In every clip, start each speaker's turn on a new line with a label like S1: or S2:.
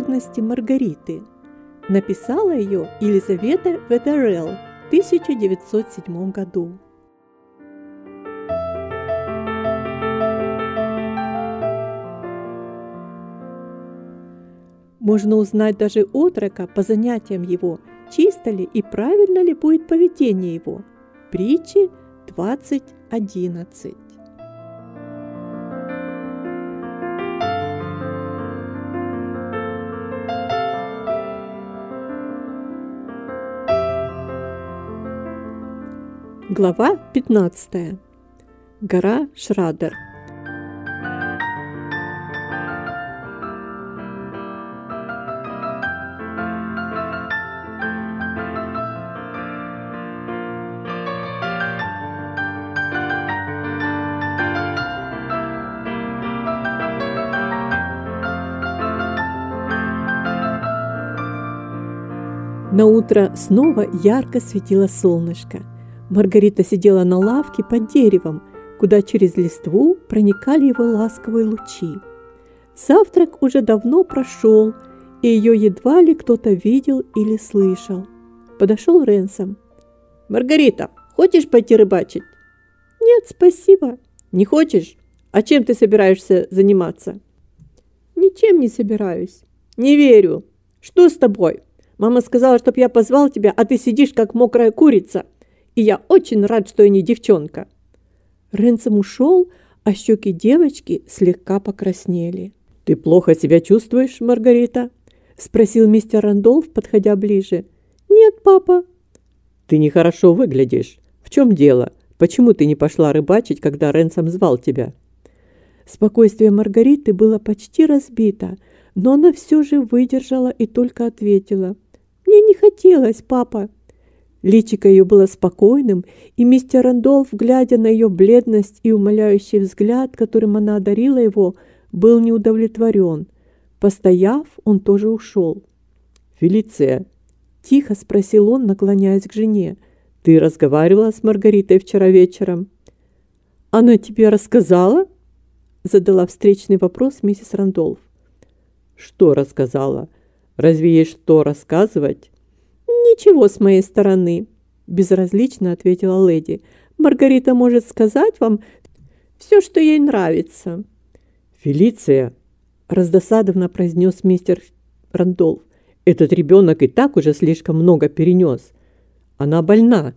S1: трудности Маргариты. Написала ее Елизавета Ведерел в 1907 году. Можно узнать даже отрока по занятиям его, чисто ли и правильно ли будет поведение его. Притчи 20.11. Глава 15. Гора Шрадер. На утро снова ярко светило солнышко – Маргарита сидела на лавке под деревом, куда через листву проникали его ласковые лучи. Завтрак уже давно прошел, и ее едва ли кто-то видел или слышал. Подошел Ренсом. «Маргарита, хочешь пойти рыбачить?» «Нет, спасибо». «Не хочешь? А чем ты собираешься заниматься?» «Ничем не собираюсь». «Не верю. Что с тобой? Мама сказала, чтоб я позвал тебя, а ты сидишь, как мокрая курица». И я очень рад, что я не девчонка. Ренсом ушел, а щеки девочки слегка покраснели. «Ты плохо себя чувствуешь, Маргарита?» – спросил мистер Рандолф, подходя ближе. «Нет, папа». «Ты нехорошо выглядишь. В чем дело? Почему ты не пошла рыбачить, когда Ренсом звал тебя?» Спокойствие Маргариты было почти разбито, но она все же выдержала и только ответила. «Мне не хотелось, папа». Личико ее было спокойным, и мистер Рандолф, глядя на ее бледность и умоляющий взгляд, которым она одарила его, был неудовлетворен. Постояв, он тоже ушел. «Фелиция!» – тихо спросил он, наклоняясь к жене. «Ты разговаривала с Маргаритой вчера вечером?» «Она тебе рассказала?» – задала встречный вопрос миссис Рандолф. «Что рассказала? Разве есть что рассказывать?» «Ничего с моей стороны», – безразлично ответила леди. «Маргарита может сказать вам все, что ей нравится». «Фелиция», – раздосадованно произнес мистер Рандолф, «этот ребенок и так уже слишком много перенес. Она больна».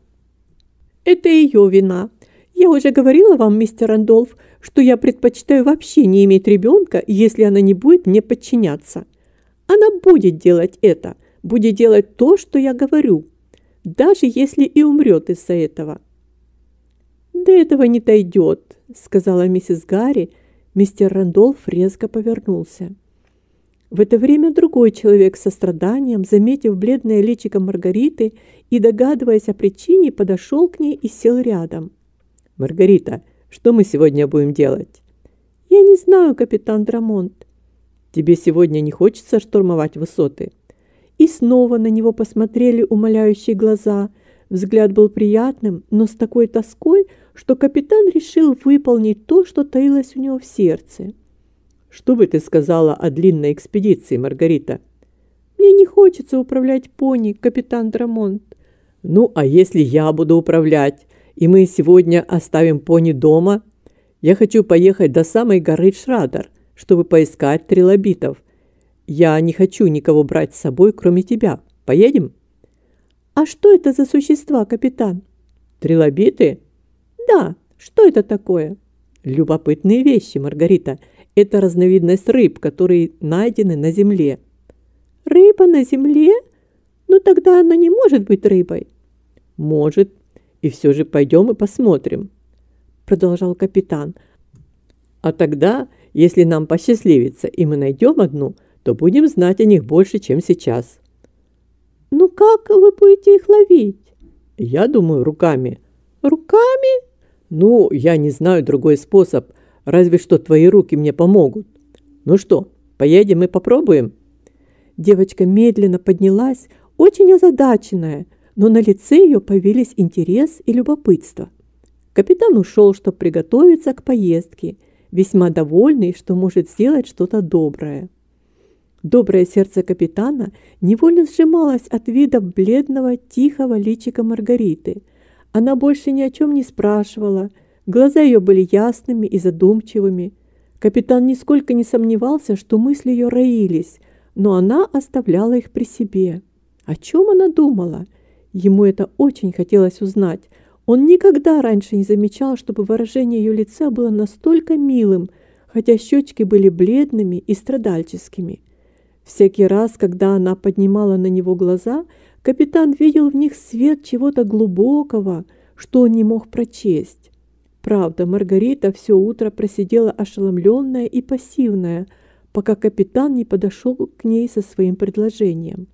S1: «Это ее вина. Я уже говорила вам, мистер Рандолф, что я предпочитаю вообще не иметь ребенка, если она не будет мне подчиняться. Она будет делать это – будет делать то, что я говорю, даже если и умрет из-за этого». «До этого не дойдет», — сказала миссис Гарри. Мистер Рандолф резко повернулся. В это время другой человек со страданием, заметив бледное личико Маргариты и догадываясь о причине, подошел к ней и сел рядом. «Маргарита, что мы сегодня будем делать?» «Я не знаю, капитан Драмонт». «Тебе сегодня не хочется штурмовать высоты?» и снова на него посмотрели умоляющие глаза. Взгляд был приятным, но с такой тоской, что капитан решил выполнить то, что таилось у него в сердце. «Что бы ты сказала о длинной экспедиции, Маргарита?» «Мне не хочется управлять пони, капитан Драмонт». «Ну, а если я буду управлять, и мы сегодня оставим пони дома? Я хочу поехать до самой горы Шрадер, чтобы поискать трилобитов. «Я не хочу никого брать с собой, кроме тебя. Поедем?» «А что это за существа, капитан?» «Трилобиты?» «Да, что это такое?» «Любопытные вещи, Маргарита. Это разновидность рыб, которые найдены на земле». «Рыба на земле? Ну тогда она не может быть рыбой». «Может. И все же пойдем и посмотрим», — продолжал капитан. «А тогда, если нам посчастливится, и мы найдем одну», — то будем знать о них больше, чем сейчас». «Ну как вы будете их ловить?» «Я думаю, руками». «Руками?» «Ну, я не знаю другой способ, разве что твои руки мне помогут. Ну что, поедем и попробуем?» Девочка медленно поднялась, очень озадаченная, но на лице ее появились интерес и любопытство. Капитан ушел, чтобы приготовиться к поездке, весьма довольный, что может сделать что-то доброе. Доброе сердце капитана невольно сжималось от вида бледного, тихого личика Маргариты. Она больше ни о чем не спрашивала, глаза ее были ясными и задумчивыми. Капитан нисколько не сомневался, что мысли ее роились, но она оставляла их при себе. О чем она думала? Ему это очень хотелось узнать. Он никогда раньше не замечал, чтобы выражение ее лица было настолько милым, хотя щечки были бледными и страдальческими. Всякий раз, когда она поднимала на него глаза, капитан видел в них свет чего-то глубокого, что он не мог прочесть. Правда, Маргарита все утро просидела ошеломленная и пассивная, пока капитан не подошел к ней со своим предложением.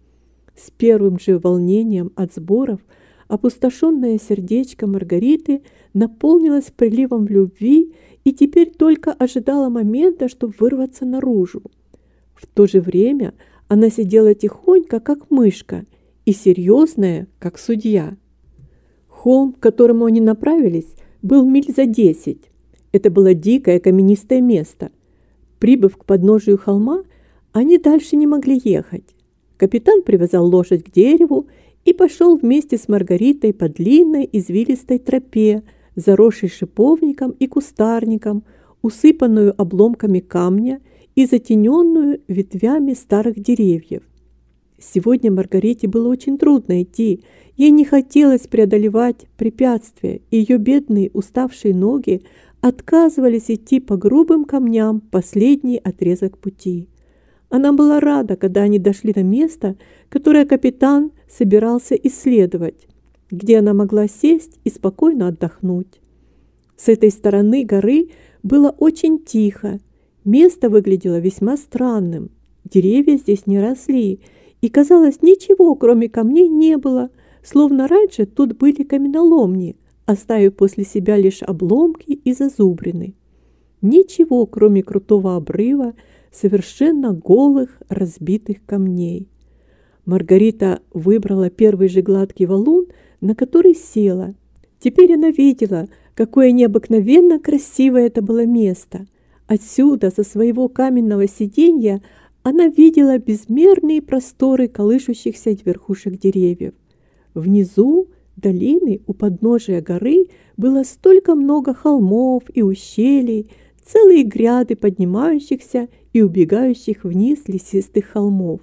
S1: С первым же волнением от сборов опустошенное сердечко Маргариты наполнилось приливом любви и теперь только ожидало момента, чтобы вырваться наружу. В то же время она сидела тихонько, как мышка, и серьезная, как судья. Холм, к которому они направились, был миль за десять. Это было дикое каменистое место. Прибыв к подножию холма, они дальше не могли ехать. Капитан привязал лошадь к дереву и пошел вместе с Маргаритой по длинной извилистой тропе, заросшей шиповником и кустарником, усыпанную обломками камня – и затененную ветвями старых деревьев. Сегодня Маргарите было очень трудно идти. Ей не хотелось преодолевать препятствия, и ее бедные уставшие ноги отказывались идти по грубым камням последний отрезок пути. Она была рада, когда они дошли до места, которое капитан собирался исследовать, где она могла сесть и спокойно отдохнуть. С этой стороны горы было очень тихо, Место выглядело весьма странным. Деревья здесь не росли, и, казалось, ничего, кроме камней, не было, словно раньше тут были каменоломни, оставив после себя лишь обломки и зазубрины. Ничего, кроме крутого обрыва, совершенно голых, разбитых камней. Маргарита выбрала первый же гладкий валун, на который села. Теперь она видела, какое необыкновенно красивое это было место – Отсюда, со своего каменного сиденья, она видела безмерные просторы колышущихся верхушек деревьев. Внизу долины у подножия горы было столько много холмов и ущелий, целые гряды поднимающихся и убегающих вниз лесистых холмов.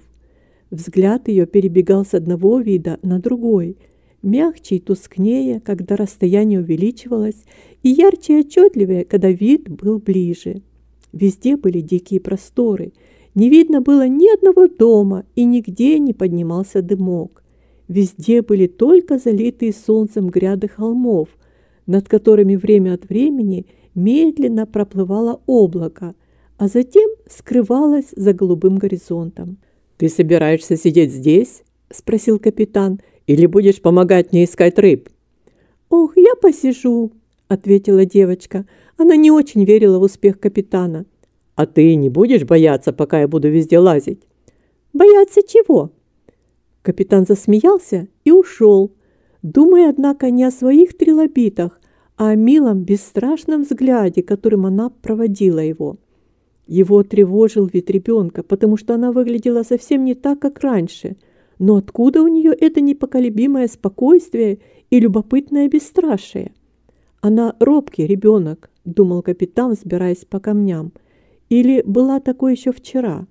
S1: Взгляд ее перебегал с одного вида на другой, мягче и тускнее, когда расстояние увеличивалось, и ярче и отчетливее, когда вид был ближе. Везде были дикие просторы. Не видно было ни одного дома, и нигде не поднимался дымок. Везде были только залитые солнцем гряды холмов, над которыми время от времени медленно проплывало облако, а затем скрывалось за голубым горизонтом. «Ты собираешься сидеть здесь?» – спросил капитан. «Или будешь помогать мне искать рыб?» «Ох, я посижу», – ответила девочка – она не очень верила в успех капитана. «А ты не будешь бояться, пока я буду везде лазить?» «Бояться чего?» Капитан засмеялся и ушел, думая, однако, не о своих трилобитах, а о милом, бесстрашном взгляде, которым она проводила его. Его тревожил вид ребенка, потому что она выглядела совсем не так, как раньше. Но откуда у нее это непоколебимое спокойствие и любопытное бесстрашие? Она робкий ребенок, — думал капитан, взбираясь по камням. «Или была такой еще вчера?»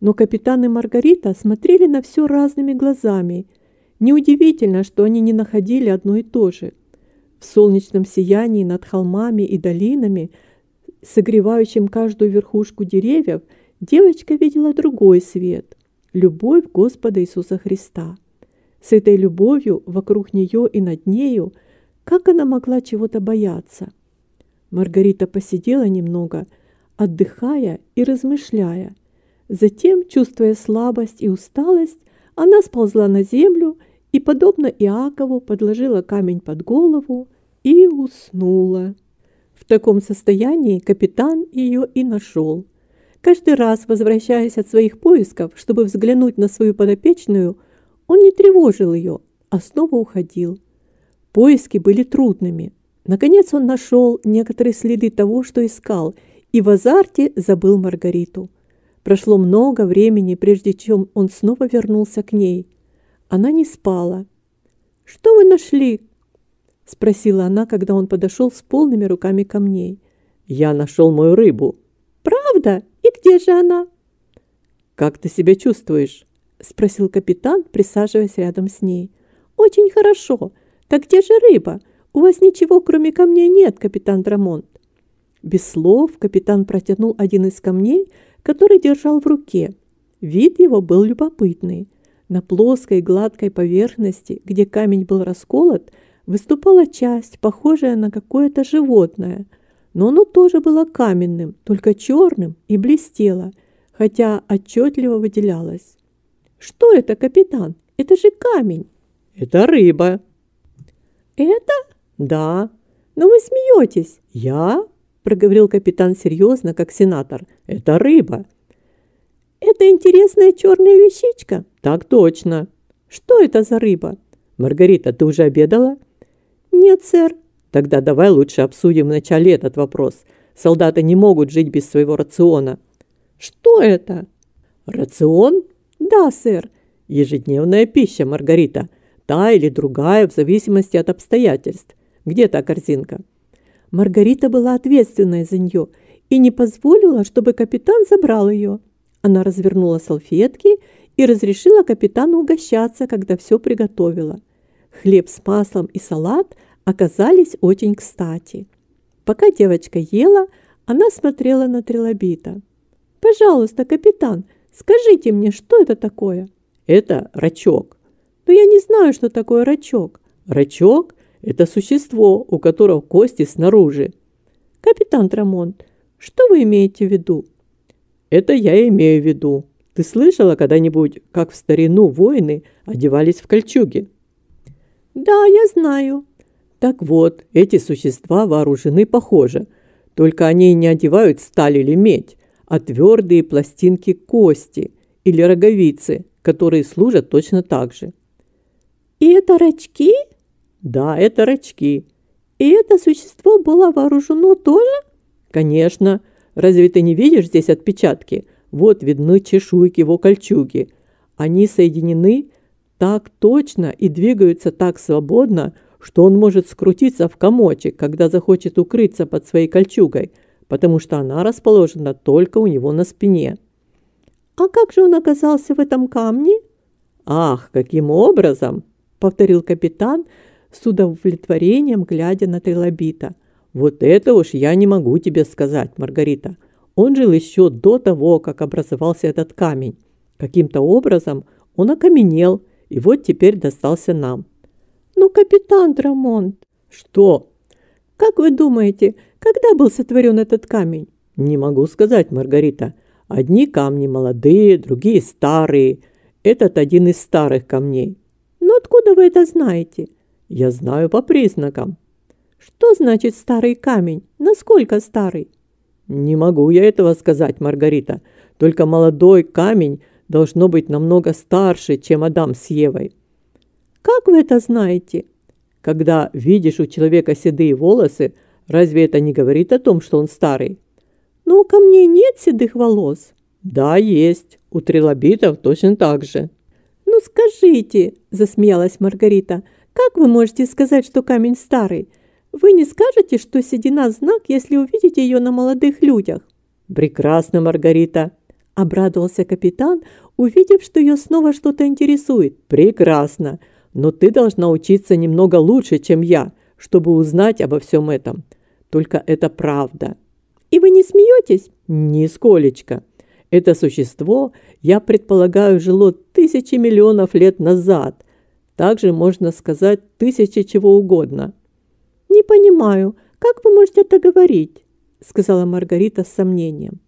S1: Но капитан и Маргарита смотрели на все разными глазами. Неудивительно, что они не находили одно и то же. В солнечном сиянии над холмами и долинами, согревающим каждую верхушку деревьев, девочка видела другой свет – любовь Господа Иисуса Христа. С этой любовью вокруг нее и над нею – как она могла чего-то бояться? Маргарита посидела немного, отдыхая и размышляя. Затем, чувствуя слабость и усталость, она сползла на землю и, подобно Иакову, подложила камень под голову и уснула. В таком состоянии капитан ее и нашел. Каждый раз, возвращаясь от своих поисков, чтобы взглянуть на свою подопечную, он не тревожил ее, а снова уходил. Поиски были трудными, Наконец он нашел некоторые следы того, что искал, и в азарте забыл Маргариту. Прошло много времени, прежде чем он снова вернулся к ней. Она не спала. «Что вы нашли?» – спросила она, когда он подошел с полными руками камней. «Я нашел мою рыбу». «Правда? И где же она?» «Как ты себя чувствуешь?» – спросил капитан, присаживаясь рядом с ней. «Очень хорошо. Так где же рыба?» «У вас ничего, кроме камней, нет, капитан Драмонт». Без слов капитан протянул один из камней, который держал в руке. Вид его был любопытный. На плоской гладкой поверхности, где камень был расколот, выступала часть, похожая на какое-то животное. Но оно тоже было каменным, только черным и блестело, хотя отчетливо выделялось. «Что это, капитан? Это же камень!» «Это рыба!» «Это?» Да. Но вы смеетесь. Я? Проговорил капитан серьезно, как сенатор. Это рыба. Это интересная черная вещичка. Так точно. Что это за рыба? Маргарита, ты уже обедала? Нет, сэр. Тогда давай лучше обсудим вначале этот вопрос. Солдаты не могут жить без своего рациона. Что это? Рацион? Да, сэр. Ежедневная пища, Маргарита. Та или другая, в зависимости от обстоятельств. Где та корзинка?» Маргарита была ответственной за нее и не позволила, чтобы капитан забрал ее. Она развернула салфетки и разрешила капитану угощаться, когда все приготовила. Хлеб с маслом и салат оказались очень кстати. Пока девочка ела, она смотрела на трилобита. «Пожалуйста, капитан, скажите мне, что это такое?» «Это рачок». «Но я не знаю, что такое рачок». «Рачок? Это существо, у которого кости снаружи. Капитан Трамонт, что вы имеете в виду? Это я имею в виду. Ты слышала когда-нибудь, как в старину воины одевались в кольчуги? Да, я знаю. Так вот, эти существа вооружены похоже. Только они не одевают сталь или медь, а твердые пластинки кости или роговицы, которые служат точно так же. «И это рачки?» Да, это рачки. И это существо было вооружено тоже? Конечно. Разве ты не видишь здесь отпечатки? Вот видны чешуйки его кольчуги. Они соединены так точно и двигаются так свободно, что он может скрутиться в комочек, когда захочет укрыться под своей кольчугой, потому что она расположена только у него на спине. «А как же он оказался в этом камне?» «Ах, каким образом!» — повторил капитан, с удовлетворением глядя на трилобита. «Вот это уж я не могу тебе сказать, Маргарита. Он жил еще до того, как образовался этот камень. Каким-то образом он окаменел, и вот теперь достался нам». «Ну, капитан Драмонт!» «Что?» «Как вы думаете, когда был сотворен этот камень?» «Не могу сказать, Маргарита. Одни камни молодые, другие старые. Этот один из старых камней». «Но «Ну, откуда вы это знаете?» Я знаю по признакам. Что значит старый камень? Насколько старый? Не могу я этого сказать, Маргарита. Только молодой камень должно быть намного старше, чем Адам с Евой. Как вы это знаете? Когда видишь у человека седые волосы, разве это не говорит о том, что он старый? Ну, у камней нет седых волос. Да, есть. У трилобитов точно так же. «Ну скажите», – засмеялась Маргарита, – как вы можете сказать, что камень старый? Вы не скажете, что седина знак, если увидите ее на молодых людях? Прекрасно, Маргарита. Обрадовался капитан, увидев, что ее снова что-то интересует. Прекрасно. Но ты должна учиться немного лучше, чем я, чтобы узнать обо всем этом. Только это правда. И вы не смеетесь? Нисколечко. Это существо, я предполагаю, жило тысячи миллионов лет назад, также можно сказать тысячи чего угодно. «Не понимаю, как вы можете это говорить?» сказала Маргарита с сомнением.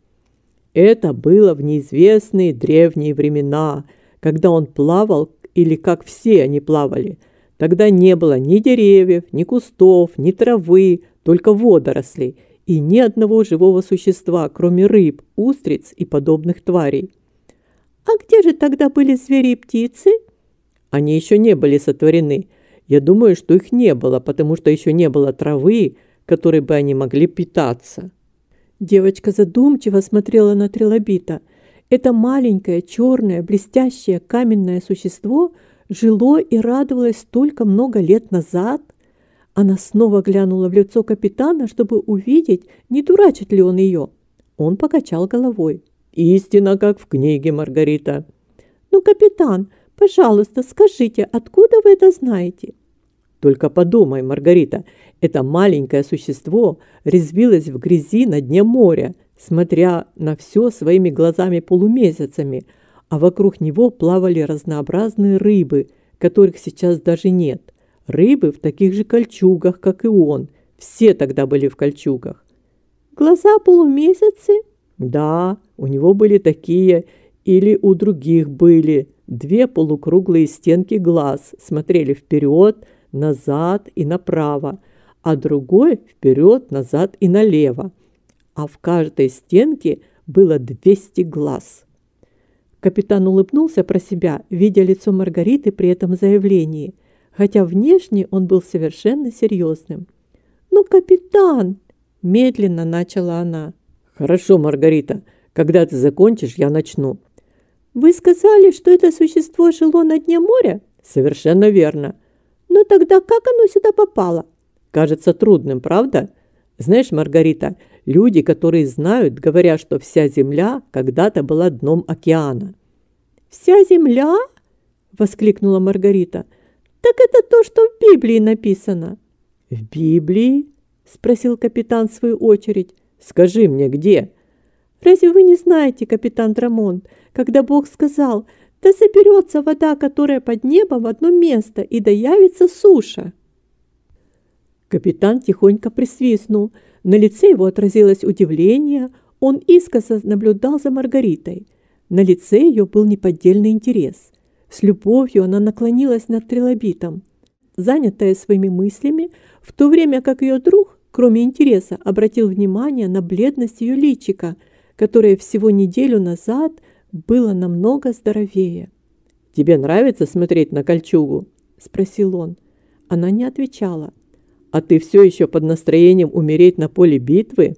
S1: Это было в неизвестные древние времена, когда он плавал, или как все они плавали. Тогда не было ни деревьев, ни кустов, ни травы, только водорослей и ни одного живого существа, кроме рыб, устриц и подобных тварей. «А где же тогда были звери и птицы?» Они еще не были сотворены. Я думаю, что их не было, потому что еще не было травы, которой бы они могли питаться. Девочка задумчиво смотрела на трилобита. Это маленькое, черное, блестящее каменное существо жило и радовалось столько много лет назад. Она снова глянула в лицо капитана, чтобы увидеть, не дурачит ли он ее. Он покачал головой. «Истина, как в книге, Маргарита». «Ну, капитан, Пожалуйста, скажите, откуда вы это знаете?» «Только подумай, Маргарита, это маленькое существо резвилось в грязи на дне моря, смотря на все своими глазами-полумесяцами, а вокруг него плавали разнообразные рыбы, которых сейчас даже нет. Рыбы в таких же кольчугах, как и он. Все тогда были в кольчугах». «Глаза полумесяцы?» «Да, у него были такие, или у других были». Две полукруглые стенки глаз смотрели вперед, назад и направо, а другой вперед, назад и налево. А в каждой стенке было 200 глаз. Капитан улыбнулся про себя, видя лицо Маргариты при этом заявлении, хотя внешне он был совершенно серьезным. «Ну, капитан!» – медленно начала она. «Хорошо, Маргарита, когда ты закончишь, я начну. Вы сказали, что это существо жило на дне моря? Совершенно верно. Но тогда как оно сюда попало? Кажется трудным, правда? Знаешь, Маргарита, люди, которые знают, говорят, что вся Земля когда-то была дном океана. «Вся земля?» – воскликнула Маргарита. «Так это то, что в Библии написано». «В Библии?» – спросил капитан в свою очередь. «Скажи мне, где?» Разве вы не знаете, капитан Драмонт, когда Бог сказал, да соберется вода, которая под небом, в одно место, и да явится суша?» Капитан тихонько присвистнул. На лице его отразилось удивление. Он искоса наблюдал за Маргаритой. На лице ее был неподдельный интерес. С любовью она наклонилась над трилобитом. Занятая своими мыслями, в то время как ее друг, кроме интереса, обратил внимание на бледность ее личика – которое всего неделю назад было намного здоровее. «Тебе нравится смотреть на кольчугу?» – спросил он. Она не отвечала. «А ты все еще под настроением умереть на поле битвы?»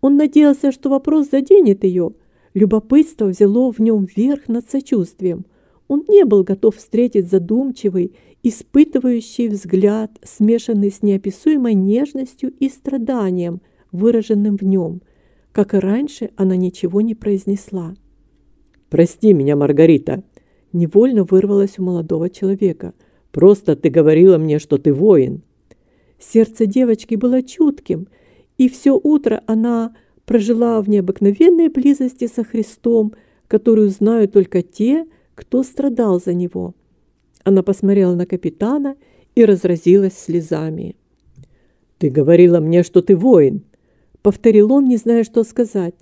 S1: Он надеялся, что вопрос заденет ее. Любопытство взяло в нем верх над сочувствием. Он не был готов встретить задумчивый, испытывающий взгляд, смешанный с неописуемой нежностью и страданием, выраженным в нем – как и раньше, она ничего не произнесла. «Прости меня, Маргарита!» Невольно вырвалась у молодого человека. «Просто ты говорила мне, что ты воин!» Сердце девочки было чутким, и все утро она прожила в необыкновенной близости со Христом, которую знают только те, кто страдал за него. Она посмотрела на капитана и разразилась слезами. «Ты говорила мне, что ты воин!» повторил он, не зная, что сказать.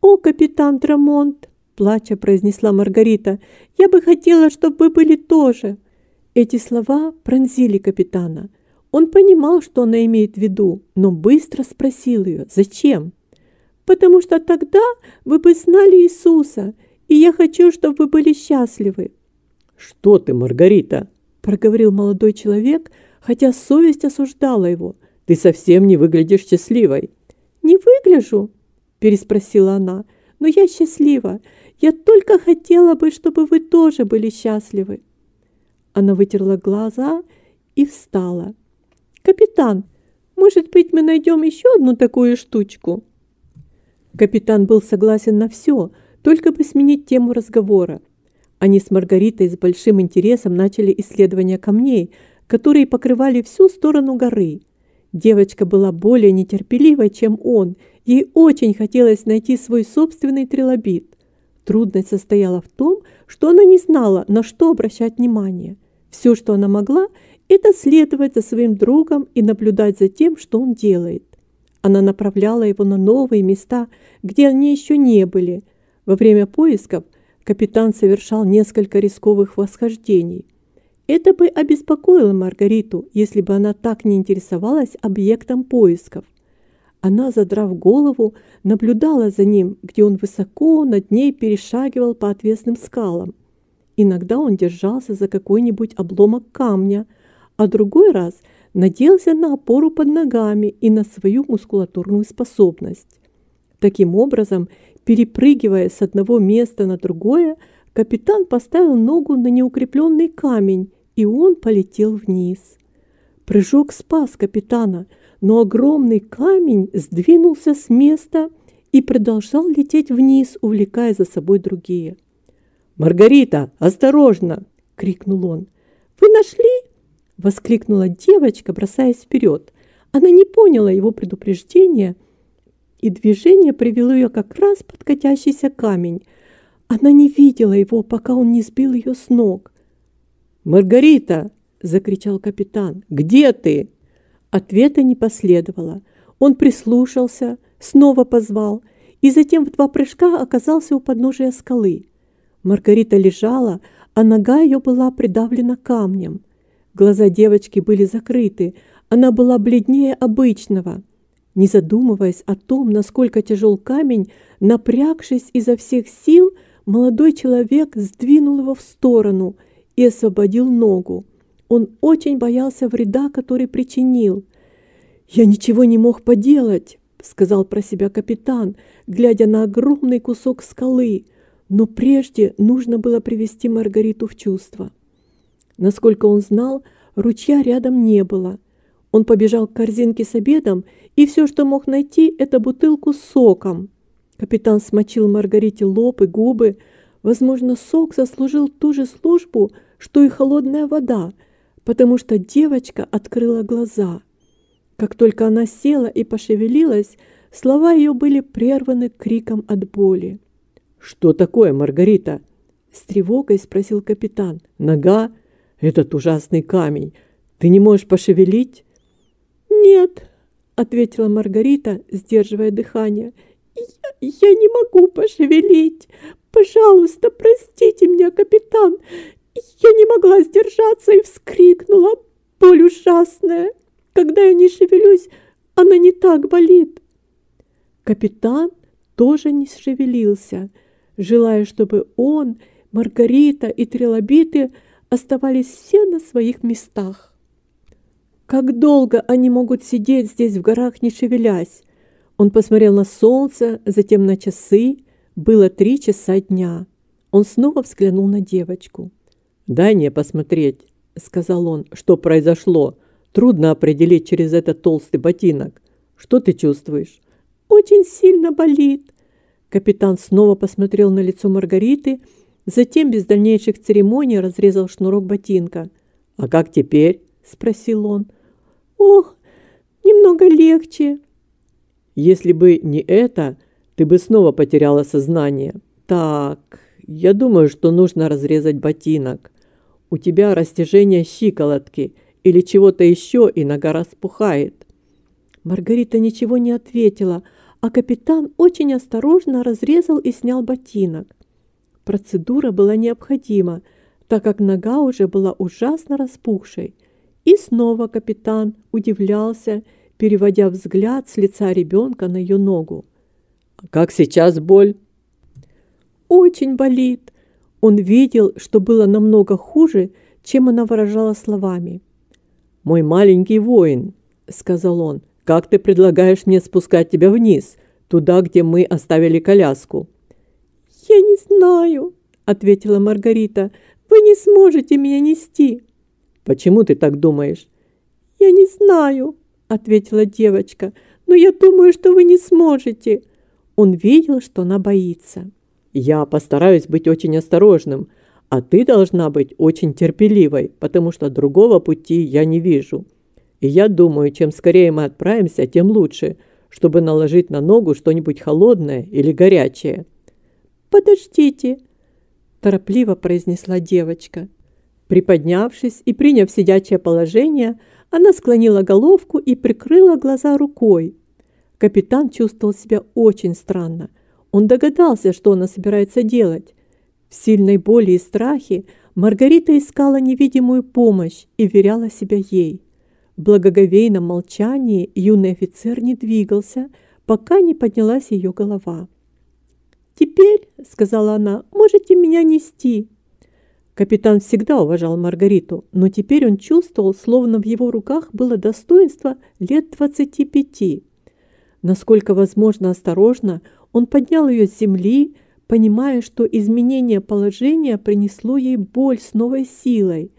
S1: «О, капитан Трамонт!» – плача произнесла Маргарита. «Я бы хотела, чтобы вы были тоже!» Эти слова пронзили капитана. Он понимал, что она имеет в виду, но быстро спросил ее, зачем? «Потому что тогда вы бы знали Иисуса, и я хочу, чтобы вы были счастливы». «Что ты, Маргарита?» – проговорил молодой человек, хотя совесть осуждала его. «Ты совсем не выглядишь счастливой». «Не выгляжу?» – переспросила она. «Но я счастлива. Я только хотела бы, чтобы вы тоже были счастливы». Она вытерла глаза и встала. «Капитан, может быть, мы найдем еще одну такую штучку?» Капитан был согласен на все, только бы сменить тему разговора. Они с Маргаритой с большим интересом начали исследование камней, которые покрывали всю сторону горы. Девочка была более нетерпеливой, чем он. Ей очень хотелось найти свой собственный трилобит. Трудность состояла в том, что она не знала, на что обращать внимание. Все, что она могла, это следовать за своим другом и наблюдать за тем, что он делает. Она направляла его на новые места, где они еще не были. Во время поисков капитан совершал несколько рисковых восхождений – это бы обеспокоило Маргариту, если бы она так не интересовалась объектом поисков. Она, задрав голову, наблюдала за ним, где он высоко над ней перешагивал по отвесным скалам. Иногда он держался за какой-нибудь обломок камня, а другой раз надеялся на опору под ногами и на свою мускулатурную способность. Таким образом, перепрыгивая с одного места на другое, капитан поставил ногу на неукрепленный камень и он полетел вниз. Прыжок спас капитана, но огромный камень сдвинулся с места и продолжал лететь вниз, увлекая за собой другие. «Маргарита, осторожно!» – крикнул он. «Вы нашли?» – воскликнула девочка, бросаясь вперед. Она не поняла его предупреждения, и движение привело ее как раз под катящийся камень. Она не видела его, пока он не сбил ее с ног. «Маргарита!» – закричал капитан. «Где ты?» Ответа не последовало. Он прислушался, снова позвал и затем в два прыжка оказался у подножия скалы. Маргарита лежала, а нога ее была придавлена камнем. Глаза девочки были закрыты, она была бледнее обычного. Не задумываясь о том, насколько тяжел камень, напрягшись изо всех сил, молодой человек сдвинул его в сторону – и освободил ногу. Он очень боялся вреда, который причинил. «Я ничего не мог поделать», — сказал про себя капитан, глядя на огромный кусок скалы. Но прежде нужно было привести Маргариту в чувство. Насколько он знал, ручья рядом не было. Он побежал к корзинке с обедом, и все, что мог найти, это бутылку с соком. Капитан смочил Маргарите лоб и губы. Возможно, сок заслужил ту же службу, что и холодная вода, потому что девочка открыла глаза. Как только она села и пошевелилась, слова ее были прерваны криком от боли. «Что такое, Маргарита?» – с тревогой спросил капитан. «Нога? Этот ужасный камень. Ты не можешь пошевелить?» «Нет», – ответила Маргарита, сдерживая дыхание. «Я, я не могу пошевелить. Пожалуйста, простите меня, капитан. Я не могла сдержаться и вскрикнула. Боль ужасная. Когда я не шевелюсь, она не так болит. Капитан тоже не шевелился, желая, чтобы он, Маргарита и Трилобиты оставались все на своих местах. Как долго они могут сидеть здесь в горах, не шевелясь? Он посмотрел на солнце, затем на часы. Было три часа дня. Он снова взглянул на девочку. «Дай мне посмотреть», — сказал он, — «что произошло. Трудно определить через этот толстый ботинок. Что ты чувствуешь?» «Очень сильно болит». Капитан снова посмотрел на лицо Маргариты, затем без дальнейших церемоний разрезал шнурок ботинка. «А как теперь?» — спросил он. «Ох, немного легче». «Если бы не это, ты бы снова потеряла сознание». «Так, я думаю, что нужно разрезать ботинок». У тебя растяжение щиколотки или чего-то еще, и нога распухает». Маргарита ничего не ответила, а капитан очень осторожно разрезал и снял ботинок. Процедура была необходима, так как нога уже была ужасно распухшей. И снова капитан удивлялся, переводя взгляд с лица ребенка на ее ногу. «Как сейчас боль?» «Очень болит. Он видел, что было намного хуже, чем она выражала словами. «Мой маленький воин», — сказал он, — «как ты предлагаешь мне спускать тебя вниз, туда, где мы оставили коляску?» «Я не знаю», — ответила Маргарита. «Вы не сможете меня нести». «Почему ты так думаешь?» «Я не знаю», — ответила девочка, — «но я думаю, что вы не сможете». Он видел, что она боится. Я постараюсь быть очень осторожным, а ты должна быть очень терпеливой, потому что другого пути я не вижу. И я думаю, чем скорее мы отправимся, тем лучше, чтобы наложить на ногу что-нибудь холодное или горячее». «Подождите», – торопливо произнесла девочка. Приподнявшись и приняв сидячее положение, она склонила головку и прикрыла глаза рукой. Капитан чувствовал себя очень странно. Он догадался, что она собирается делать. В сильной боли и страхе Маргарита искала невидимую помощь и веряла себя ей. В благоговейном молчании юный офицер не двигался, пока не поднялась ее голова. «Теперь, — сказала она, — можете меня нести». Капитан всегда уважал Маргариту, но теперь он чувствовал, словно в его руках было достоинство лет двадцати пяти. Насколько возможно осторожно, он поднял ее с земли, понимая, что изменение положения принесло ей боль с новой силой.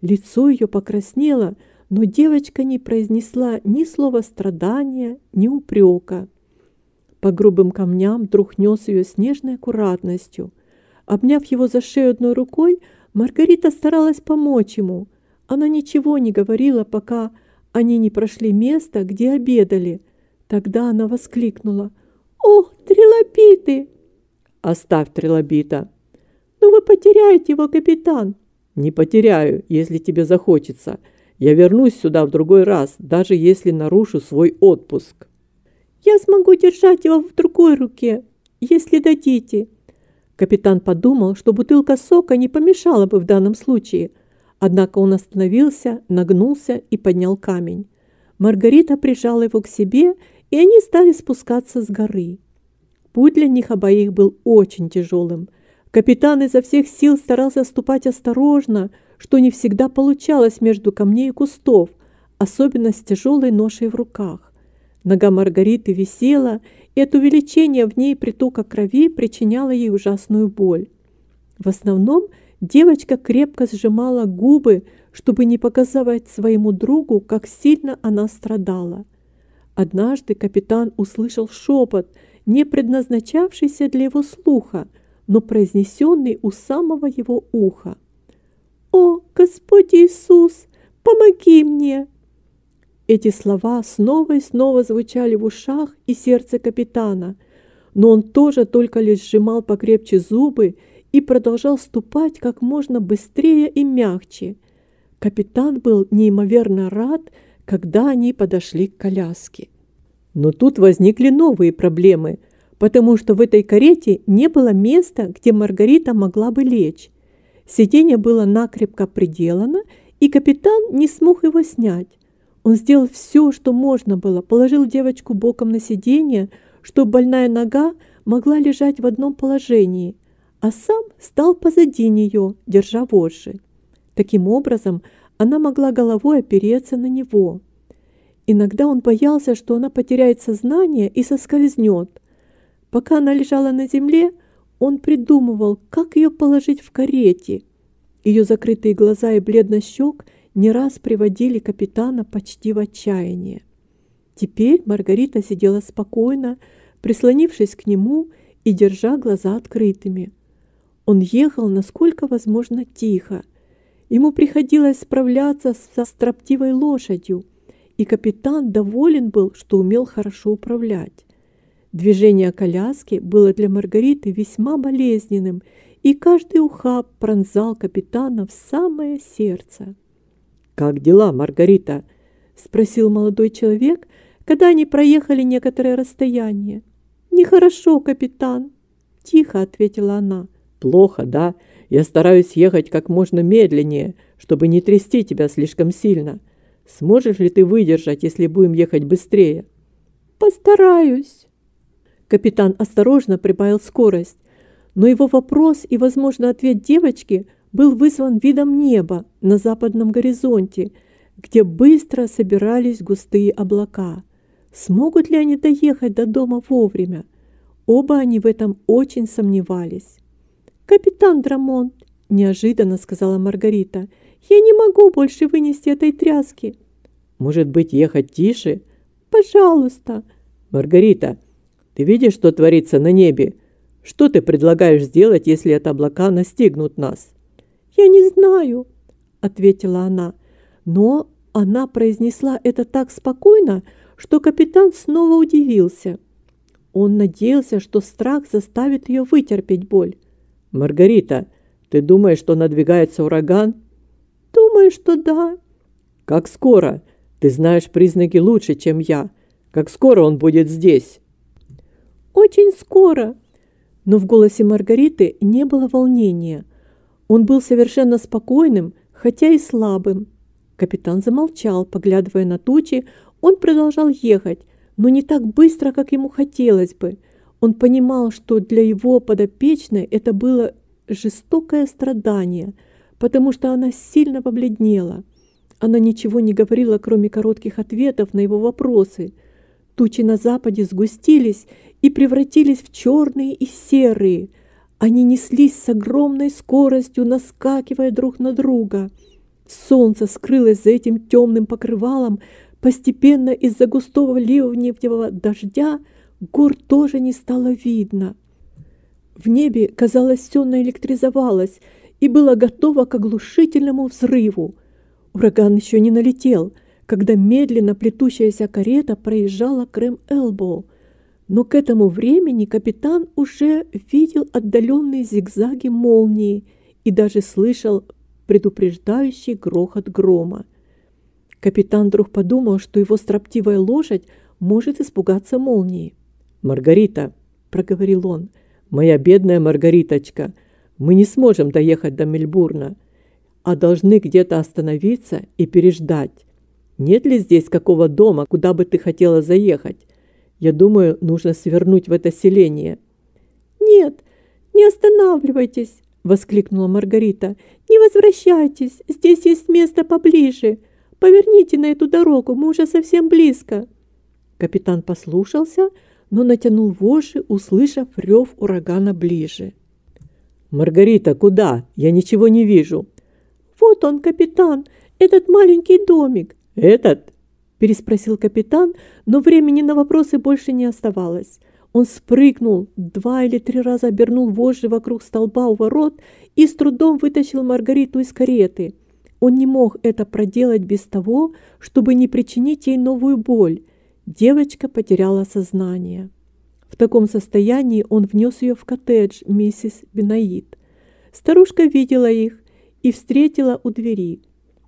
S1: Лицо ее покраснело, но девочка не произнесла ни слова страдания, ни упрека. По грубым камням вдруг нес ее с нежной аккуратностью. Обняв его за шею одной рукой, Маргарита старалась помочь ему. Она ничего не говорила, пока они не прошли место, где обедали. Тогда она воскликнула – «О, трилобиты!» «Оставь трилобита!» «Но вы потеряете его, капитан!» «Не потеряю, если тебе захочется. Я вернусь сюда в другой раз, даже если нарушу свой отпуск». «Я смогу держать его в другой руке, если дадите». Капитан подумал, что бутылка сока не помешала бы в данном случае. Однако он остановился, нагнулся и поднял камень. Маргарита прижала его к себе и они стали спускаться с горы. Путь для них обоих был очень тяжелым. Капитан изо всех сил старался ступать осторожно, что не всегда получалось между камней и кустов, особенно с тяжелой ношей в руках. Нога Маргариты висела, и от увеличения в ней притока крови причиняло ей ужасную боль. В основном девочка крепко сжимала губы, чтобы не показывать своему другу, как сильно она страдала. Однажды капитан услышал шепот, не предназначавшийся для его слуха, но произнесенный у самого его уха. «О, Господь Иисус, помоги мне!» Эти слова снова и снова звучали в ушах и сердце капитана, но он тоже только лишь сжимал покрепче зубы и продолжал ступать как можно быстрее и мягче. Капитан был неимоверно рад, когда они подошли к коляске. Но тут возникли новые проблемы, потому что в этой карете не было места, где Маргарита могла бы лечь. Сиденье было накрепко приделано, и капитан не смог его снять. Он сделал все, что можно было, положил девочку боком на сиденье, чтобы больная нога могла лежать в одном положении, а сам стал позади нее, держа вожжи. Таким образом, она могла головой опереться на него. Иногда он боялся, что она потеряет сознание и соскользнет. Пока она лежала на земле, он придумывал, как ее положить в карете. Ее закрытые глаза и бледность щек не раз приводили капитана почти в отчаяние. Теперь Маргарита сидела спокойно, прислонившись к нему и держа глаза открытыми. Он ехал, насколько возможно, тихо, Ему приходилось справляться со строптивой лошадью, и капитан доволен был, что умел хорошо управлять. Движение коляски было для Маргариты весьма болезненным, и каждый ухаб пронзал капитана в самое сердце. «Как дела, Маргарита?» – спросил молодой человек, когда они проехали некоторое расстояние. «Нехорошо, капитан», – тихо ответила она. «Плохо, да? Я стараюсь ехать как можно медленнее, чтобы не трясти тебя слишком сильно. Сможешь ли ты выдержать, если будем ехать быстрее?» «Постараюсь». Капитан осторожно прибавил скорость, но его вопрос и, возможно, ответ девочки был вызван видом неба на западном горизонте, где быстро собирались густые облака. Смогут ли они доехать до дома вовремя? Оба они в этом очень сомневались. «Капитан Драмонт!» – неожиданно сказала Маргарита. «Я не могу больше вынести этой тряски!» «Может быть, ехать тише?» «Пожалуйста!» «Маргарита, ты видишь, что творится на небе? Что ты предлагаешь сделать, если это облака настигнут нас?» «Я не знаю!» – ответила она. Но она произнесла это так спокойно, что капитан снова удивился. Он надеялся, что страх заставит ее вытерпеть боль. «Маргарита, ты думаешь, что надвигается ураган?» «Думаю, что да». «Как скоро? Ты знаешь признаки лучше, чем я. Как скоро он будет здесь?» «Очень скоро». Но в голосе Маргариты не было волнения. Он был совершенно спокойным, хотя и слабым. Капитан замолчал, поглядывая на тучи. Он продолжал ехать, но не так быстро, как ему хотелось бы – он понимал, что для его подопечной это было жестокое страдание, потому что она сильно побледнела. Она ничего не говорила, кроме коротких ответов на его вопросы. Тучи на западе сгустились и превратились в черные и серые. Они неслись с огромной скоростью, наскакивая друг на друга. Солнце скрылось за этим темным покрывалом, постепенно из-за густого ливневого дождя – Гор тоже не стало видно. В небе, казалось, все наэлектризовалось и было готово к оглушительному взрыву. Ураган еще не налетел, когда медленно плетущаяся карета проезжала Крем-Элбоу. Но к этому времени капитан уже видел отдаленные зигзаги молнии и даже слышал предупреждающий грохот грома. Капитан вдруг подумал, что его строптивая лошадь может испугаться молнии. «Маргарита», — проговорил он, — «моя бедная Маргариточка, мы не сможем доехать до Мельбурна, а должны где-то остановиться и переждать. Нет ли здесь какого дома, куда бы ты хотела заехать? Я думаю, нужно свернуть в это селение». «Нет, не останавливайтесь», — воскликнула Маргарита. «Не возвращайтесь, здесь есть место поближе. Поверните на эту дорогу, мы уже совсем близко». Капитан послушался, — но натянул вожжи, услышав рев урагана ближе. «Маргарита, куда? Я ничего не вижу». «Вот он, капитан, этот маленький домик». «Этот?» – переспросил капитан, но времени на вопросы больше не оставалось. Он спрыгнул, два или три раза обернул вожжи вокруг столба у ворот и с трудом вытащил Маргариту из кареты. Он не мог это проделать без того, чтобы не причинить ей новую боль – Девочка потеряла сознание. В таком состоянии он внес ее в коттедж миссис Бенаид. Старушка видела их и встретила у двери.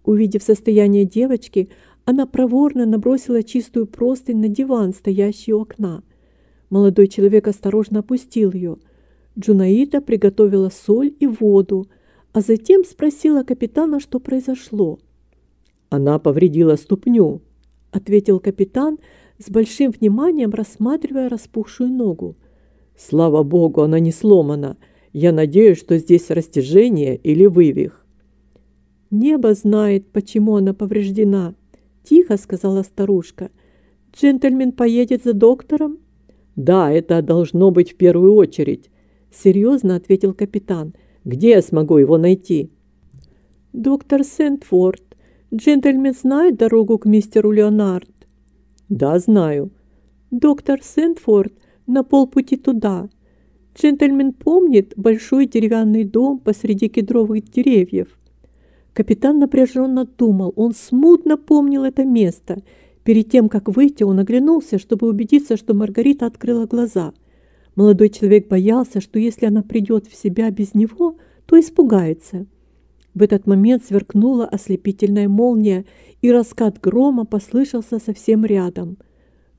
S1: Увидев состояние девочки, она проворно набросила чистую простынь на диван, стоящий у окна. Молодой человек осторожно опустил ее. Джунаида приготовила соль и воду, а затем спросила капитана, что произошло. «Она повредила ступню», — ответил капитан, с большим вниманием рассматривая распухшую ногу. «Слава богу, она не сломана. Я надеюсь, что здесь растяжение или вывих». «Небо знает, почему она повреждена», – тихо сказала старушка. «Джентльмен поедет за доктором?» «Да, это должно быть в первую очередь», – серьезно ответил капитан. «Где я смогу его найти?» «Доктор Сентфорд. Джентльмен знает дорогу к мистеру Леонард. «Да, знаю. Доктор Сентфорд на полпути туда. Джентльмен помнит большой деревянный дом посреди кедровых деревьев». Капитан напряженно думал. Он смутно помнил это место. Перед тем, как выйти, он оглянулся, чтобы убедиться, что Маргарита открыла глаза. Молодой человек боялся, что если она придет в себя без него, то испугается. В этот момент сверкнула ослепительная молния, и раскат грома послышался совсем рядом.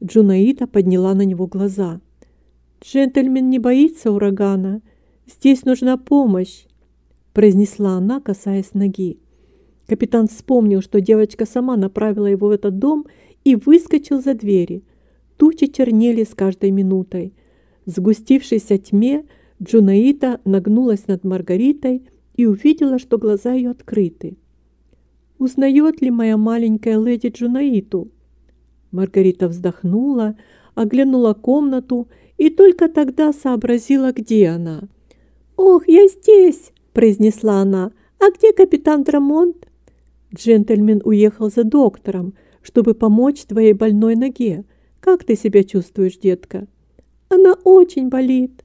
S1: Джунаита подняла на него глаза. «Джентльмен не боится урагана. Здесь нужна помощь», – произнесла она, касаясь ноги. Капитан вспомнил, что девочка сама направила его в этот дом и выскочил за двери. Тучи чернели с каждой минутой. В сгустившейся тьме Джунаита нагнулась над Маргаритой и увидела, что глаза ее открыты. «Узнает ли моя маленькая леди Джунаиту?» Маргарита вздохнула, оглянула комнату и только тогда сообразила, где она. «Ох, я здесь!» – произнесла она. «А где капитан Драмонт?» «Джентльмен уехал за доктором, чтобы помочь твоей больной ноге. Как ты себя чувствуешь, детка?» «Она очень болит!»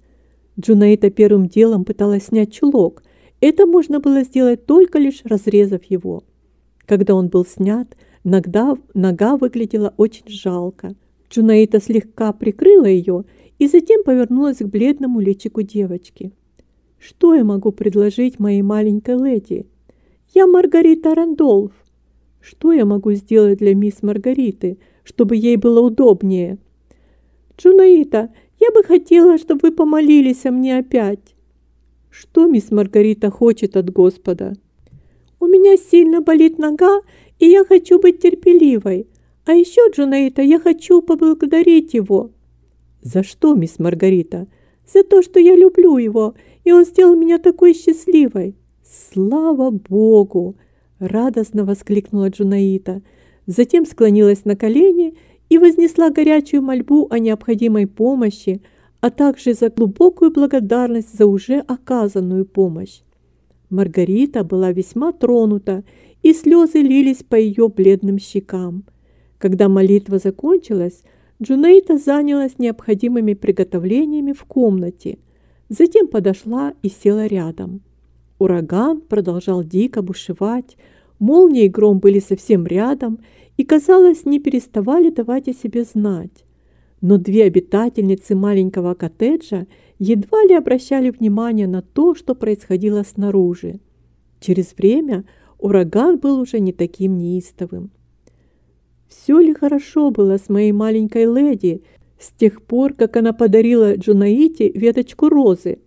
S1: Джунаита первым делом пыталась снять чулок, это можно было сделать только лишь разрезав его. Когда он был снят, нога, нога выглядела очень жалко. Джунаита слегка прикрыла ее и затем повернулась к бледному личику девочки. «Что я могу предложить моей маленькой леди? Я Маргарита Рандолф. Что я могу сделать для мисс Маргариты, чтобы ей было удобнее?» «Джунаита, я бы хотела, чтобы вы помолились о мне опять». Что мисс Маргарита хочет от Господа? У меня сильно болит нога, и я хочу быть терпеливой. А еще, Джунаита, я хочу поблагодарить его. За что, мисс Маргарита? За то, что я люблю его, и он сделал меня такой счастливой. Слава Богу! Радостно воскликнула Джунаита. Затем склонилась на колени и вознесла горячую мольбу о необходимой помощи, а также за глубокую благодарность за уже оказанную помощь. Маргарита была весьма тронута, и слезы лились по ее бледным щекам. Когда молитва закончилась, Джунейта занялась необходимыми приготовлениями в комнате, затем подошла и села рядом. Ураган продолжал дико бушевать, молнии и гром были совсем рядом и, казалось, не переставали давать о себе знать но две обитательницы маленького коттеджа едва ли обращали внимание на то, что происходило снаружи. Через время ураган был уже не таким неистовым. Все ли хорошо было с моей маленькой леди с тех пор, как она подарила Джунаите веточку розы?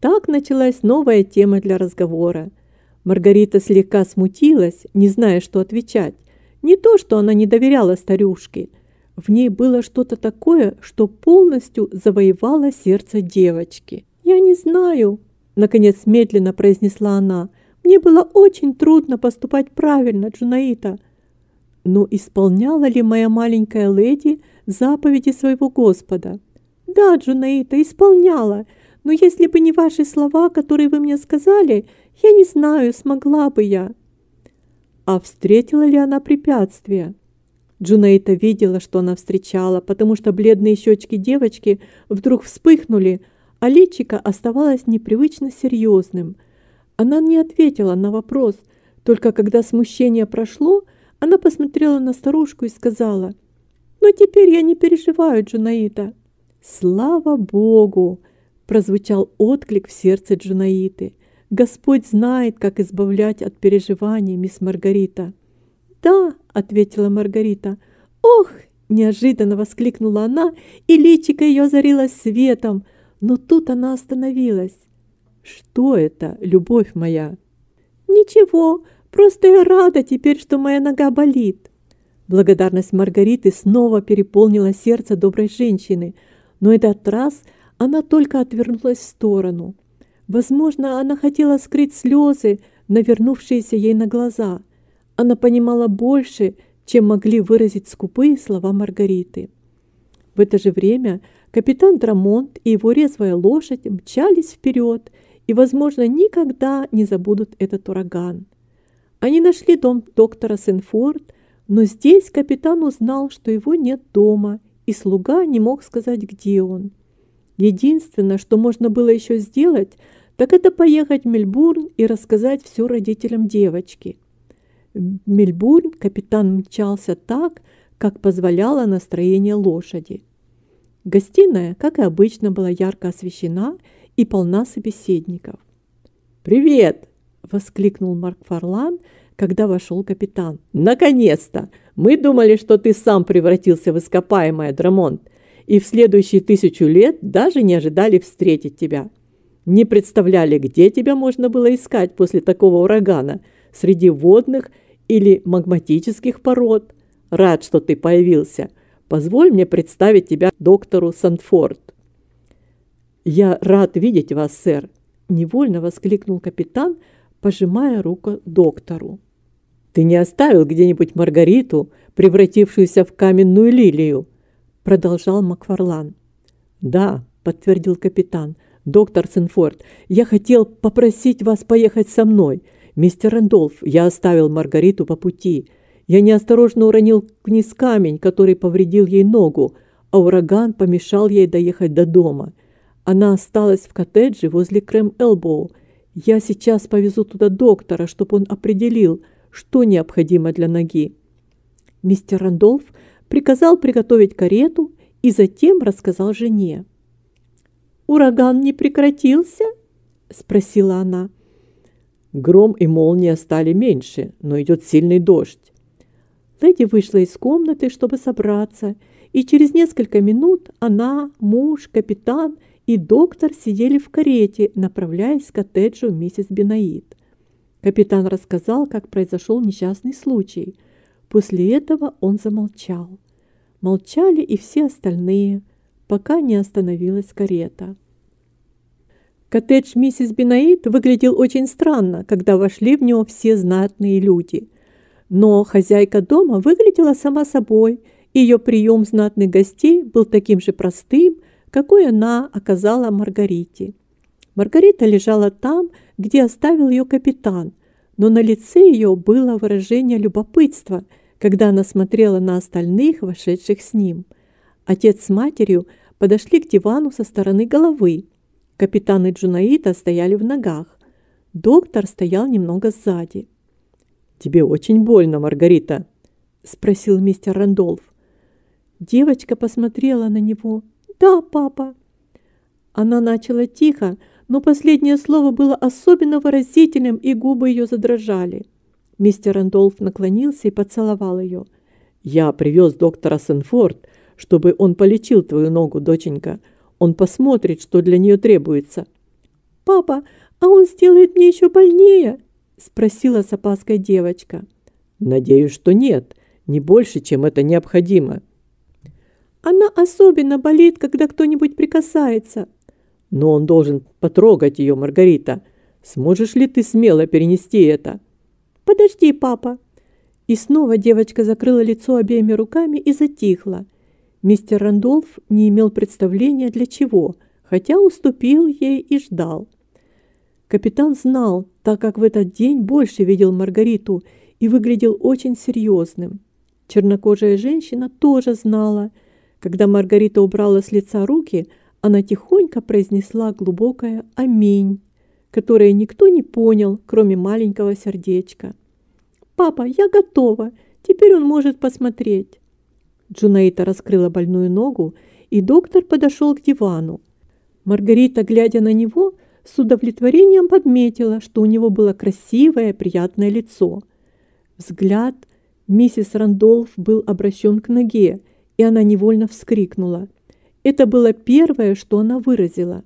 S1: Так началась новая тема для разговора. Маргарита слегка смутилась, не зная, что отвечать. Не то, что она не доверяла старюшке – в ней было что-то такое, что полностью завоевало сердце девочки. «Я не знаю», – наконец медленно произнесла она. «Мне было очень трудно поступать правильно, Джунаита». «Но исполняла ли моя маленькая леди заповеди своего Господа?» «Да, Джунаита, исполняла. Но если бы не ваши слова, которые вы мне сказали, я не знаю, смогла бы я». А встретила ли она препятствия? Джунейта видела, что она встречала, потому что бледные щечки девочки вдруг вспыхнули, а личика оставалось непривычно серьезным. Она не ответила на вопрос, только когда смущение прошло, она посмотрела на старушку и сказала, «Но теперь я не переживаю, Джунаита». «Слава Богу!» – прозвучал отклик в сердце Джунаиты. «Господь знает, как избавлять от переживаний, мисс Маргарита». «Да», — ответила Маргарита. «Ох!» — неожиданно воскликнула она, и личико ее озарилось светом. Но тут она остановилась. «Что это, любовь моя?» «Ничего, просто я рада теперь, что моя нога болит». Благодарность Маргариты снова переполнила сердце доброй женщины, но этот раз она только отвернулась в сторону. Возможно, она хотела скрыть слезы, навернувшиеся ей на глаза – она понимала больше, чем могли выразить скупые слова Маргариты. В это же время капитан Драмонт и его резвая лошадь мчались вперед и, возможно, никогда не забудут этот ураган. Они нашли дом доктора Сенфорд, но здесь капитан узнал, что его нет дома, и слуга не мог сказать, где он. Единственное, что можно было еще сделать, так это поехать в Мельбурн и рассказать все родителям девочки – Мельбурн капитан мчался так, как позволяло настроение лошади. Гостиная, как и обычно, была ярко освещена и полна собеседников. «Привет!» – воскликнул Марк Фарлан, когда вошел капитан. «Наконец-то! Мы думали, что ты сам превратился в ископаемое, Драмонт, и в следующие тысячу лет даже не ожидали встретить тебя. Не представляли, где тебя можно было искать после такого урагана – среди водных или магматических пород. Рад, что ты появился. Позволь мне представить тебя доктору Сандфорд». «Я рад видеть вас, сэр», – невольно воскликнул капитан, пожимая руку доктору. «Ты не оставил где-нибудь Маргариту, превратившуюся в каменную лилию?» – продолжал Макфарлан. «Да», – подтвердил капитан, – «доктор Сенфорд, я хотел попросить вас поехать со мной. «Мистер Рэндолф, я оставил Маргариту по пути. Я неосторожно уронил вниз камень, который повредил ей ногу, а ураган помешал ей доехать до дома. Она осталась в коттедже возле Крэм-Элбоу. Я сейчас повезу туда доктора, чтобы он определил, что необходимо для ноги». Мистер Рандолф приказал приготовить карету и затем рассказал жене. «Ураган не прекратился?» – спросила она. – Гром и молния стали меньше, но идет сильный дождь. Леди вышла из комнаты, чтобы собраться, и через несколько минут она, муж, капитан и доктор сидели в карете, направляясь к коттеджу миссис Бенаид. Капитан рассказал, как произошел несчастный случай. После этого он замолчал. Молчали и все остальные, пока не остановилась карета. Коттедж миссис Бинаид выглядел очень странно, когда вошли в него все знатные люди. Но хозяйка дома выглядела сама собой, и ее прием знатных гостей был таким же простым, какой она оказала Маргарите. Маргарита лежала там, где оставил ее капитан, но на лице ее было выражение любопытства, когда она смотрела на остальных, вошедших с ним. Отец с матерью подошли к дивану со стороны головы, Капитан и Джунаита стояли в ногах. Доктор стоял немного сзади. «Тебе очень больно, Маргарита?» – спросил мистер Рандолф. Девочка посмотрела на него. «Да, папа». Она начала тихо, но последнее слово было особенно выразительным, и губы ее задрожали. Мистер Рандолф наклонился и поцеловал ее. «Я привез доктора Сенфорд, чтобы он полечил твою ногу, доченька. Он посмотрит, что для нее требуется. «Папа, а он сделает мне еще больнее?» спросила с опаской девочка. «Надеюсь, что нет. Не больше, чем это необходимо». «Она особенно болит, когда кто-нибудь прикасается». «Но он должен потрогать ее, Маргарита. Сможешь ли ты смело перенести это?» «Подожди, папа». И снова девочка закрыла лицо обеими руками и затихла – Мистер Рэндолф не имел представления для чего, хотя уступил ей и ждал. Капитан знал, так как в этот день больше видел Маргариту и выглядел очень серьезным. Чернокожая женщина тоже знала. Когда Маргарита убрала с лица руки, она тихонько произнесла глубокое «Аминь», которое никто не понял, кроме маленького сердечка. «Папа, я готова. Теперь он может посмотреть». Джунейта раскрыла больную ногу, и доктор подошел к дивану. Маргарита, глядя на него, с удовлетворением подметила, что у него было красивое, приятное лицо. Взгляд миссис Рандолф был обращен к ноге, и она невольно вскрикнула. Это было первое, что она выразила.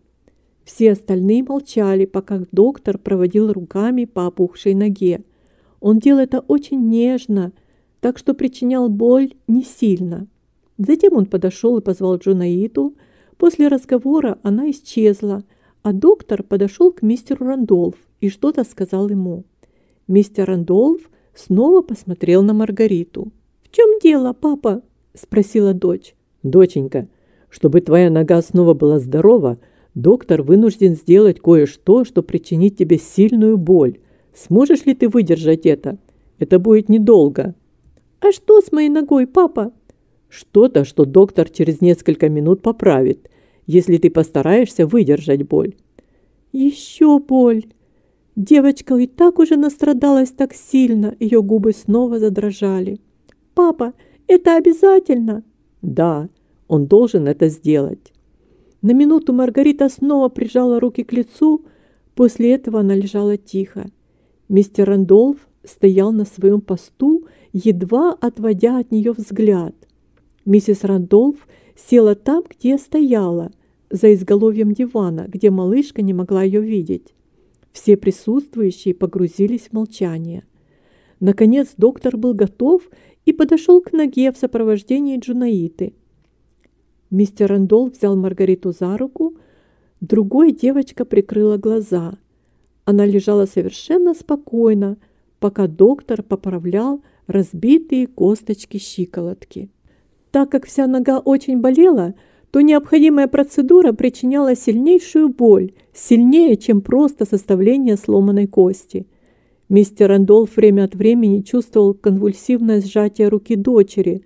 S1: Все остальные молчали, пока доктор проводил руками по опухшей ноге. Он делал это очень нежно – так что причинял боль не сильно. Затем он подошел и позвал Джунаиту. После разговора она исчезла, а доктор подошел к мистеру Рандолф и что-то сказал ему. Мистер Рандолф снова посмотрел на Маргариту. «В чем дело, папа?» – спросила дочь. «Доченька, чтобы твоя нога снова была здорова, доктор вынужден сделать кое-что, что причинит тебе сильную боль. Сможешь ли ты выдержать это? Это будет недолго». «А что с моей ногой, папа?» «Что-то, что доктор через несколько минут поправит, если ты постараешься выдержать боль». «Еще боль!» Девочка и так уже настрадалась так сильно, ее губы снова задрожали. «Папа, это обязательно?» «Да, он должен это сделать». На минуту Маргарита снова прижала руки к лицу, после этого она лежала тихо. Мистер Рандолф стоял на своем посту едва отводя от нее взгляд. Миссис Рандолф села там, где стояла, за изголовьем дивана, где малышка не могла ее видеть. Все присутствующие погрузились в молчание. Наконец доктор был готов и подошел к ноге в сопровождении Джунаиты. Мистер Рандолф взял Маргариту за руку, другой девочка прикрыла глаза. Она лежала совершенно спокойно, пока доктор поправлял разбитые косточки щиколотки. Так как вся нога очень болела, то необходимая процедура причиняла сильнейшую боль, сильнее, чем просто составление сломанной кости. Мистер Рандолф время от времени чувствовал конвульсивное сжатие руки дочери.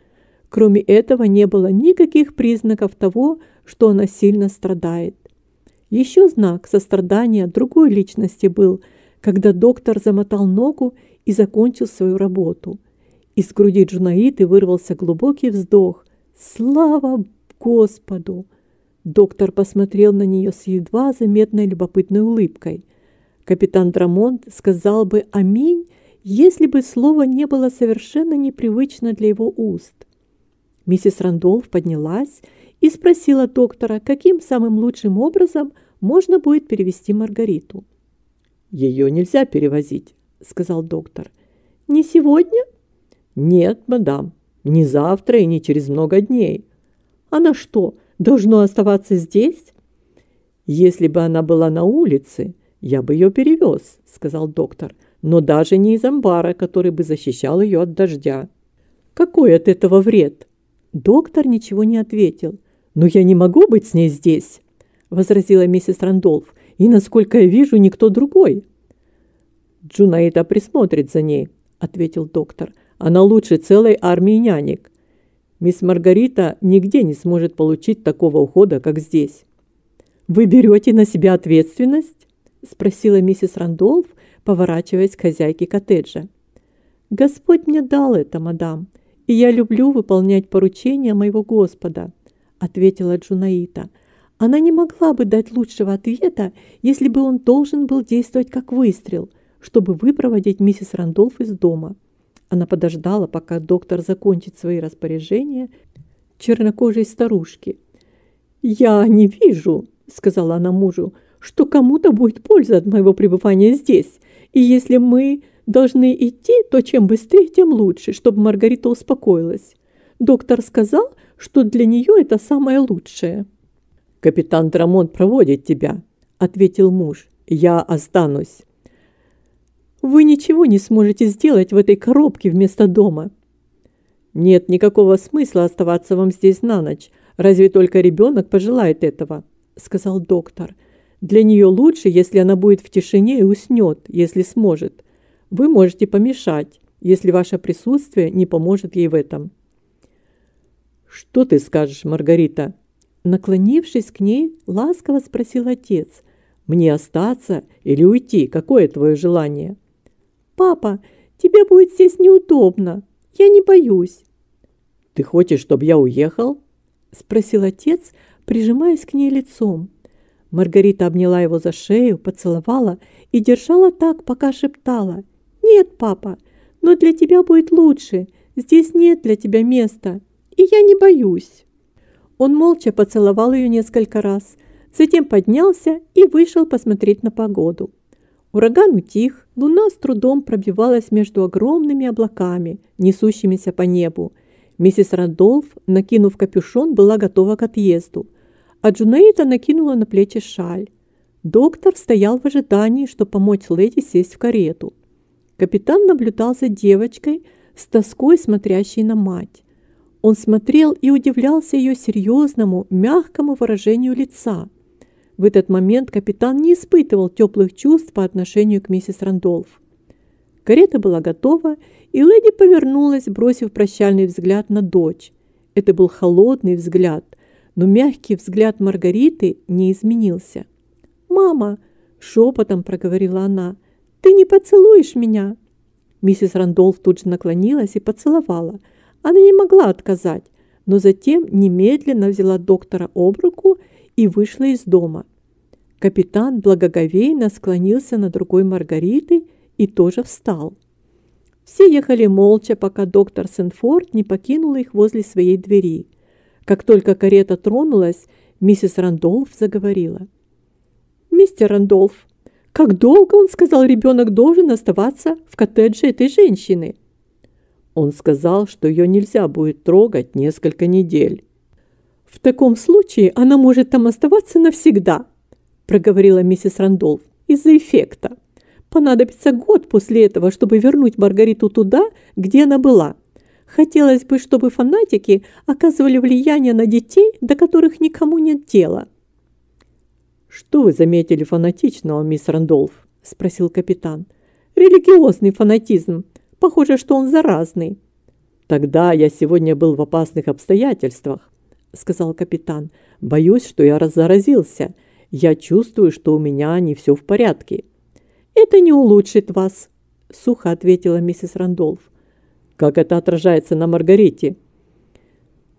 S1: Кроме этого, не было никаких признаков того, что она сильно страдает. Еще знак сострадания другой личности был, когда доктор замотал ногу и закончил свою работу – из груди Джунаиты вырвался глубокий вздох. «Слава Господу!» Доктор посмотрел на нее с едва заметной любопытной улыбкой. Капитан Драмонт сказал бы «Аминь», если бы слово не было совершенно непривычно для его уст. Миссис Рандолф поднялась и спросила доктора, каким самым лучшим образом можно будет перевести Маргариту. «Ее нельзя перевозить», — сказал доктор. «Не сегодня?» «Нет, мадам, не завтра и не через много дней». «Она что, должно оставаться здесь?» «Если бы она была на улице, я бы ее перевез», — сказал доктор. «Но даже не из амбара, который бы защищал ее от дождя». «Какой от этого вред?» Доктор ничего не ответил. «Но я не могу быть с ней здесь», — возразила миссис Рандолф. «И, насколько я вижу, никто другой». «Джунаида присмотрит за ней», — ответил доктор. Она а лучше целой армии нянек. Мисс Маргарита нигде не сможет получить такого ухода, как здесь. «Вы берете на себя ответственность?» – спросила миссис Рандолф, поворачиваясь к хозяйке коттеджа. «Господь мне дал это, мадам, и я люблю выполнять поручения моего Господа», – ответила Джунаита. «Она не могла бы дать лучшего ответа, если бы он должен был действовать как выстрел, чтобы выпроводить миссис Рандолф из дома». Она подождала, пока доктор закончит свои распоряжения чернокожей старушки. «Я не вижу», — сказала она мужу, «что кому-то будет польза от моего пребывания здесь. И если мы должны идти, то чем быстрее, тем лучше, чтобы Маргарита успокоилась. Доктор сказал, что для нее это самое лучшее». «Капитан Драмон проводит тебя», — ответил муж. «Я останусь». Вы ничего не сможете сделать в этой коробке вместо дома. Нет никакого смысла оставаться вам здесь на ночь. Разве только ребенок пожелает этого, сказал доктор. Для нее лучше, если она будет в тишине и уснет, если сможет. Вы можете помешать, если ваше присутствие не поможет ей в этом. «Что ты скажешь, Маргарита?» Наклонившись к ней, ласково спросил отец. «Мне остаться или уйти? Какое твое желание?» «Папа, тебе будет здесь неудобно. Я не боюсь». «Ты хочешь, чтобы я уехал?» – спросил отец, прижимаясь к ней лицом. Маргарита обняла его за шею, поцеловала и держала так, пока шептала. «Нет, папа, но для тебя будет лучше. Здесь нет для тебя места. И я не боюсь». Он молча поцеловал ее несколько раз, затем поднялся и вышел посмотреть на погоду. Ураган утих, луна с трудом пробивалась между огромными облаками, несущимися по небу. Миссис Радолф, накинув капюшон, была готова к отъезду, а Джунаита накинула на плечи шаль. Доктор стоял в ожидании, чтобы помочь леди сесть в карету. Капитан наблюдал за девочкой, с тоской смотрящей на мать. Он смотрел и удивлялся ее серьезному, мягкому выражению лица – в этот момент капитан не испытывал теплых чувств по отношению к миссис Рандолф. Карета была готова, и леди повернулась, бросив прощальный взгляд на дочь. Это был холодный взгляд, но мягкий взгляд Маргариты не изменился. «Мама!» – шепотом проговорила она. «Ты не поцелуешь меня!» Миссис Рандолф тут же наклонилась и поцеловала. Она не могла отказать, но затем немедленно взяла доктора об руку и вышла из дома. Капитан благоговейно склонился на другой Маргариты и тоже встал. Все ехали молча, пока доктор Сенфорд не покинул их возле своей двери. Как только карета тронулась, миссис Рандолф заговорила. «Мистер Рандолф, как долго, он сказал, ребенок должен оставаться в коттедже этой женщины?» Он сказал, что ее нельзя будет трогать несколько недель. В таком случае она может там оставаться навсегда, проговорила миссис Рандолф из-за эффекта. Понадобится год после этого, чтобы вернуть Маргариту туда, где она была. Хотелось бы, чтобы фанатики оказывали влияние на детей, до которых никому нет дела. «Что вы заметили фанатичного, мисс Рандолф?» – спросил капитан. «Религиозный фанатизм. Похоже, что он заразный». «Тогда я сегодня был в опасных обстоятельствах. — сказал капитан. «Боюсь, что я заразился. Я чувствую, что у меня не все в порядке». «Это не улучшит вас», — сухо ответила миссис Рандолф. «Как это отражается на Маргарите?»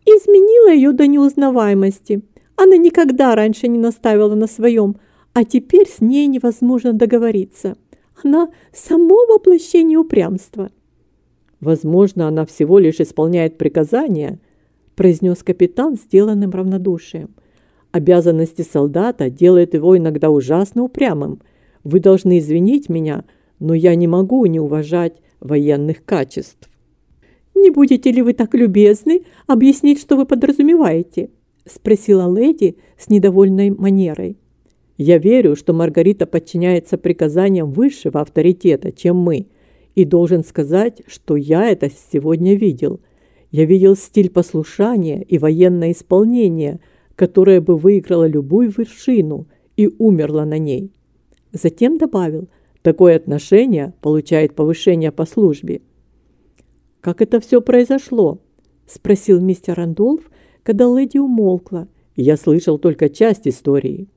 S1: «Изменила ее до неузнаваемости. Она никогда раньше не наставила на своем, а теперь с ней невозможно договориться. Она само воплощение упрямства». «Возможно, она всего лишь исполняет приказания», — произнес капитан сделанным равнодушием. Обязанности солдата делают его иногда ужасно упрямым. Вы должны извинить меня, но я не могу не уважать военных качеств. «Не будете ли вы так любезны объяснить, что вы подразумеваете?» – спросила леди с недовольной манерой. «Я верю, что Маргарита подчиняется приказаниям высшего авторитета, чем мы, и должен сказать, что я это сегодня видел. Я видел стиль послушания и военное исполнение, которое бы выиграло любую вершину и умерло на ней. Затем добавил, такое отношение получает повышение по службе. «Как это все произошло?» – спросил мистер Рандолф, когда леди умолкла. «Я слышал только часть истории».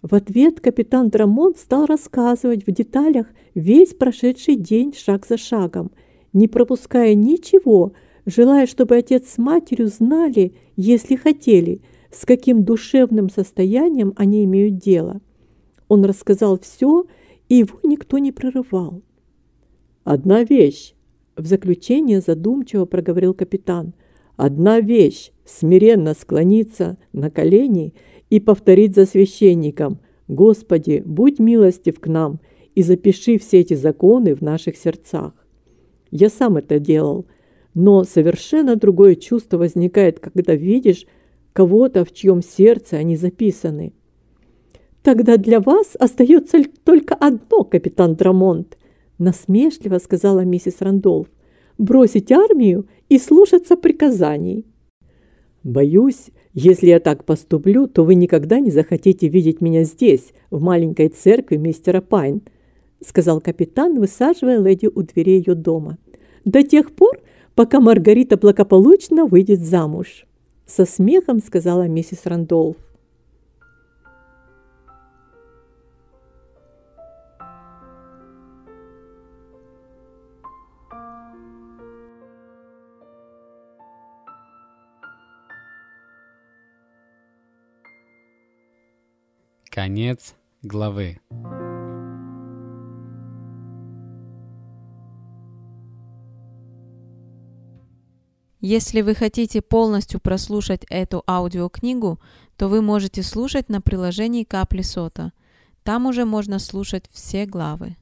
S1: В ответ капитан Драмон стал рассказывать в деталях весь прошедший день шаг за шагом, не пропуская ничего – желая, чтобы отец с матерью знали, если хотели, с каким душевным состоянием они имеют дело. Он рассказал все, и его никто не прерывал. «Одна вещь!» – в заключение задумчиво проговорил капитан. «Одна вещь – смиренно склониться на колени и повторить за священником «Господи, будь милостив к нам!» и запиши все эти законы в наших сердцах. Я сам это делал – но совершенно другое чувство возникает, когда видишь кого-то, в чьем сердце они записаны. «Тогда для вас остается только одно, капитан Драмонт», насмешливо сказала миссис Рандолф. «Бросить армию и слушаться приказаний». «Боюсь, если я так поступлю, то вы никогда не захотите видеть меня здесь, в маленькой церкви мистера Пайн», сказал капитан, высаживая леди у дверей ее дома. «До тех пор, пока Маргарита благополучно выйдет замуж», – со смехом сказала миссис Рандолф. Конец главы. Если вы хотите полностью прослушать эту аудиокнигу, то вы можете слушать на приложении «Капли Сота». Там уже можно слушать все главы.